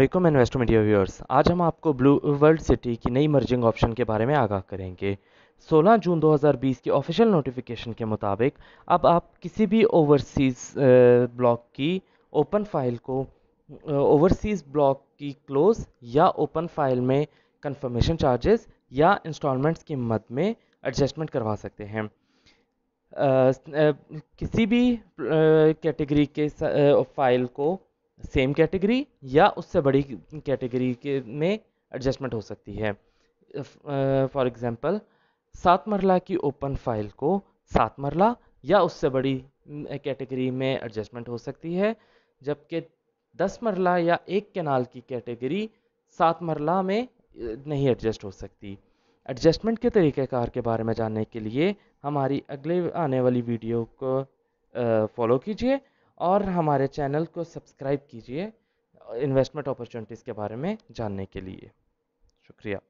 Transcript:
welcome investor media viewers आज हम आपको ब्लू वर्ल्ड सिटी की नई मर्जिंग ऑप्शन के बारे में आगाह करेंगे 16 जून 2020 की ऑफिशियल नोटिफिकेशन के मुताबिक अब आप किसी भी ओवरसीज़ ब्लॉक की ओपन फाइल को ओवरसीज़ ब्लॉक की क्लोज या ओपन फाइल में कंफर्मेशन चार्जेस या इंस्टॉलमेंट्स की मद में एडजस्टमेंट करवा सकते हैं आ, आ, किसी भी कैटेगरी के फाइल को सेम कैटेगरी या उससे बड़ी कैटेगरी के में एडजस्टमेंट हो सकती है फॉर एग्ज़ाम्पल सात मरला की ओपन फाइल को सात मरला या उससे बड़ी कैटेगरी mm, में एडजस्टमेंट हो सकती है जबकि दस मरला या एक कैनाल की कैटेगरी सात मरला में uh, नहीं एडजस्ट हो सकती एडजस्टमेंट के तरीक़ार के बारे में जानने के लिए हमारी अगले आने वाली वीडियो को फॉलो uh, कीजिए और हमारे चैनल को सब्सक्राइब कीजिए इन्वेस्टमेंट अपॉर्चुनिटीज़ के बारे में जानने के लिए शुक्रिया